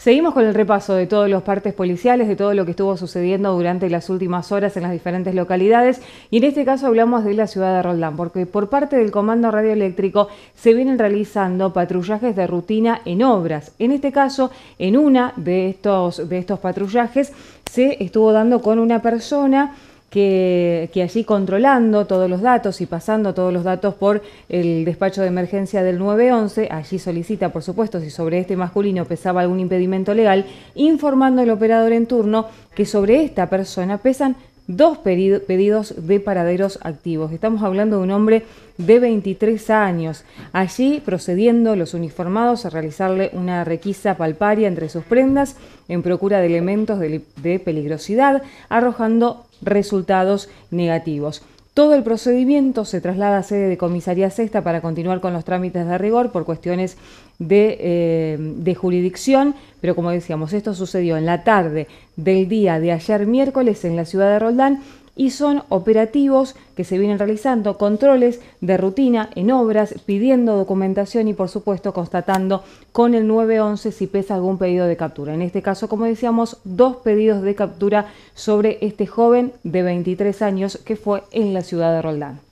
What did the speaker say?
Seguimos con el repaso de todos los partes policiales, de todo lo que estuvo sucediendo durante las últimas horas en las diferentes localidades y en este caso hablamos de la ciudad de Roldán, porque por parte del Comando Radioeléctrico se vienen realizando patrullajes de rutina en obras. En este caso, en una de estos, de estos patrullajes se estuvo dando con una persona que, allí controlando todos los datos y pasando todos los datos por el despacho de emergencia del 911, allí solicita, por supuesto, si sobre este masculino pesaba algún impedimento legal, informando al operador en turno que sobre esta persona pesan dos pedidos de paraderos activos. Estamos hablando de un hombre de 23 años. Allí, procediendo los uniformados a realizarle una requisa palparia entre sus prendas en procura de elementos de peligrosidad, arrojando resultados negativos. Todo el procedimiento se traslada a sede de comisaría sexta para continuar con los trámites de rigor por cuestiones de, eh, jurisdicción, pero como decíamos, esto sucedió en la tarde del día de ayer miércoles en la ciudad de Roldán y son operativos que se vienen realizando, controles de rutina en obras, pidiendo documentación y por supuesto constatando con el 911 si pesa algún pedido de captura. En este caso, como decíamos, dos pedidos de captura sobre este joven de 23 años que fue en la ciudad de Roldán.